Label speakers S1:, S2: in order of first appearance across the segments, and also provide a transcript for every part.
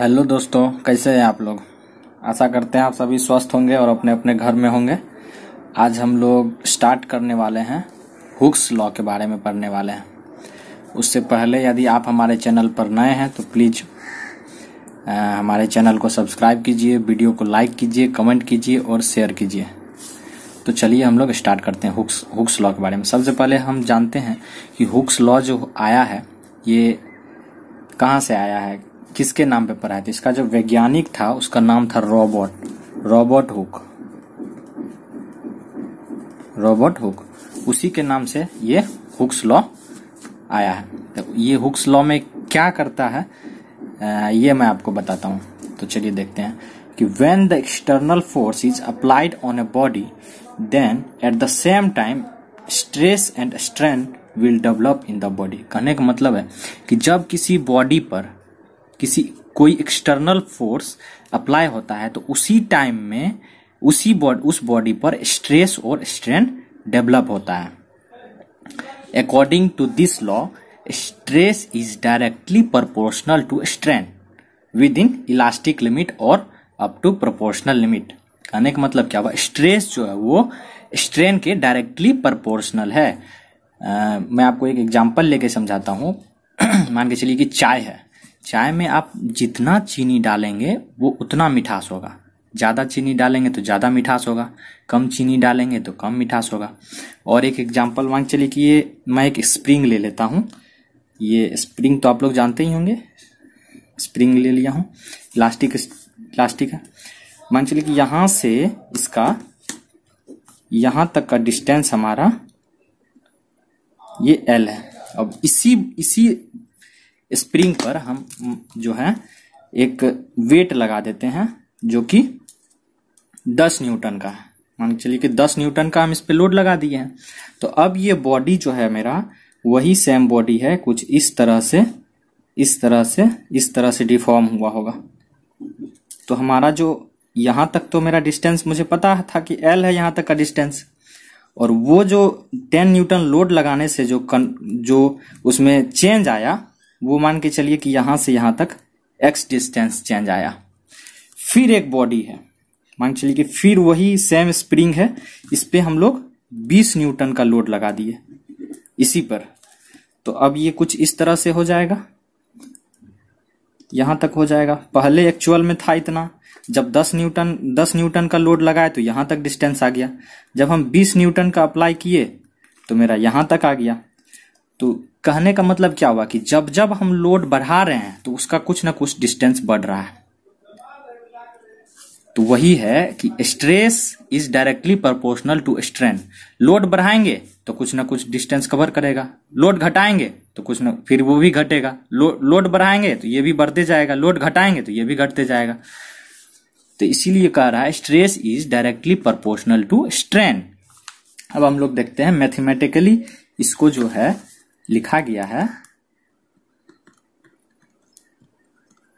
S1: Hello दोस्तों कैसे हैं आप लोग आशा करते हैं आप सभी स्वस्थ होंगे और अपने अपने घर में होंगे आज हम लोग स्टार्ट करने वाले हैं हुक्स लॉ के बारे में पढ़ने वाले हैं उससे पहले यदि आप हमारे चैनल पर नए हैं तो प्लीज़ हमारे चैनल को सब्सक्राइब कीजिए वीडियो को लाइक कीजिए कमेंट कीजिए और शेयर कीजिए तो चलिए हम लोग स्टार्ट करते हैं हुक्स हुक्स लॉ के बारे में सबसे पहले हम जानते हैं कि हुक्स लॉ जो आया है ये कहाँ से आया है किसके नाम पे पढ़ाया था इसका जो वैज्ञानिक था उसका नाम था Robert Robert Hooke Robert Hooke उसी के नाम से ये हुक्स लॉ आया है तो ये हुक्स लॉ में क्या करता है आ, ये मैं आपको बताता हूं तो चलिए देखते हैं कि when the external force is applied on a body then at the same time stress and strength will develop in the body कहने का मतलब है कि जब किसी बॉडी पर किसी कोई एक्सटर्नल फोर्स अप्लाई होता है तो उसी टाइम में उसी बॉडी उस बॉडी पर स्ट्रेस और स्ट्रेन डेवलप होता है according to this law stress is directly proportional to strain within elastic limit और अप टू प्रोपोर्शनल लिमिट कहने का मतलब क्या हुआ स्ट्रेस जो है वो स्ट्रेन के डायरेक्टली प्रोपोर्शनल है आ, मैं आपको एक एग्जांपल लेके समझाता हूँ मान के चलिए कि चाय है चाय में आप जितना चीनी डालेंगे वो उतना मिठास होगा ज़्यादा चीनी डालेंगे तो ज़्यादा मिठास होगा कम चीनी डालेंगे तो कम मिठास होगा और एक एग्जाम्पल मान चलिए कि ये मैं एक स्प्रिंग ले लेता हूँ ये स्प्रिंग तो आप लोग जानते ही होंगे स्प्रिंग ले लिया हूँ प्लास्टिक प्लास्टिक है मान चलिए कि यहाँ से इसका यहाँ तक का डिस्टेंस हमारा ये एल है अब इसी इसी स्प्रिंग पर हम जो है एक वेट लगा देते हैं जो कि 10 न्यूटन का है मान के चलिए कि 10 न्यूटन का हम इस पर लोड लगा दिए हैं तो अब ये बॉडी जो है मेरा वही सेम बॉडी है कुछ इस तरह से इस तरह से इस तरह से डिफॉर्म हुआ होगा तो हमारा जो यहाँ तक तो मेरा डिस्टेंस मुझे पता था कि एल है यहाँ तक का डिस्टेंस और वो जो 10 न्यूटन लोड लगाने से जो कन, जो उसमें चेंज आया वो मान के चलिए कि यहां से यहां तक एक्स डिस्टेंस चेंज आया फिर एक बॉडी है मान के चलिए कि फिर वही सेम स्प्रिंग है इस पर हम लोग बीस न्यूटन का लोड लगा दिए इसी पर तो अब ये कुछ इस तरह से हो जाएगा यहां तक हो जाएगा पहले एक्चुअल में था इतना जब 10 न्यूटन 10 न्यूटन का लोड लगाए तो यहां तक डिस्टेंस आ गया जब हम 20 न्यूटन का अप्लाई किए तो मेरा यहां तक आ गया तो कहने का मतलब क्या हुआ कि जब जब हम लोड बढ़ा रहे हैं तो उसका कुछ ना कुछ डिस्टेंस बढ़ रहा है तो वही है कि stress is directly proportional to strain load बढ़ाएंगे तो कुछ ना कुछ डिस्टेंस कवर करेगा लोड घटाएंगे तो कुछ ना फिर वो भी घटेगा लो, लोड बढ़ाएंगे तो ये भी बढ़ते जाएगा लोड घटाएंगे तो ये भी घटते जाएगा तो इसीलिए कह रहा है stress is directly proportional to strain अब हम लोग देखते हैं मैथमेटिकली इसको जो है लिखा गया है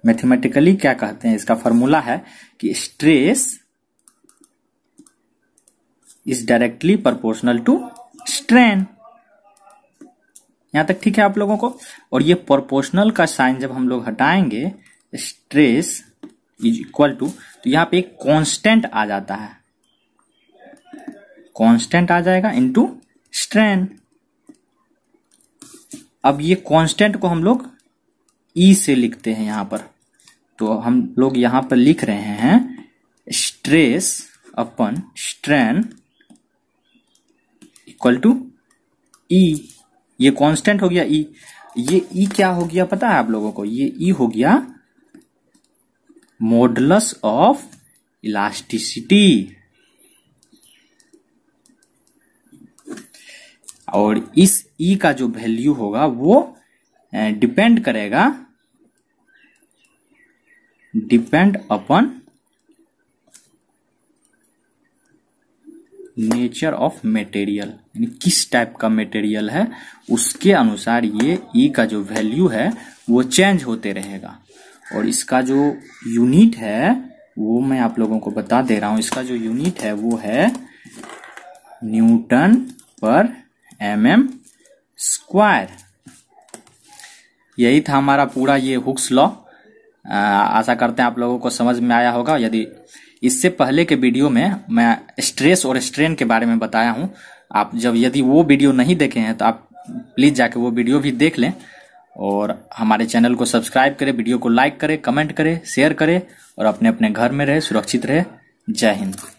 S1: मैथमेटिकली क्या कहते हैं इसका फॉर्मूला है कि stress is directly proportional to strain यहां तक ठीक है आप लोगों को और ये प्रोपोर्शनल का साइन जब हम लोग हटाएंगे स्ट्रेस इज इक्वल टू तो यहां पे एक कांस्टेंट आ जाता है कांस्टेंट आ जाएगा इनटू स्ट्रेन अब ये कांस्टेंट को हम लोग ई e से लिखते हैं यहां पर तो हम लोग यहां पर लिख रहे हैं stress upon strain equal to E ये कांस्टेंट हो गया ई e। ये ई e क्या हो गया पता है आप लोगों को ये ई हो गया मॉडलस ऑफ इलास्टिसिटी और इस ई e का जो वैल्यू होगा वो डिपेंड करेगा depend upon nature of material यानी किस टाइप का मेटेरियल है उसके अनुसार ये ई e का जो वैल्यू है वो चेंज होते रहेगा और इसका जो यूनिट है वो मैं आप लोगों को बता दे रहा हूं इसका जो यूनिट है वो है न्यूटन पर एम एम स्क्वायर यही था हमारा पूरा ये हुक्स लॉ आशा करते हैं आप लोगों को समझ में आया होगा यदि इससे पहले के वीडियो में मैं स्ट्रेस और स्ट्रेन के बारे में बताया हूँ आप जब यदि वो वीडियो नहीं देखे हैं तो आप प्लीज़ जाके वो वीडियो भी देख लें और हमारे चैनल को सब्सक्राइब करें वीडियो को लाइक करें कमेंट करें शेयर करें और अपने अपने घर में रहे सुरक्षित रहे जय हिंद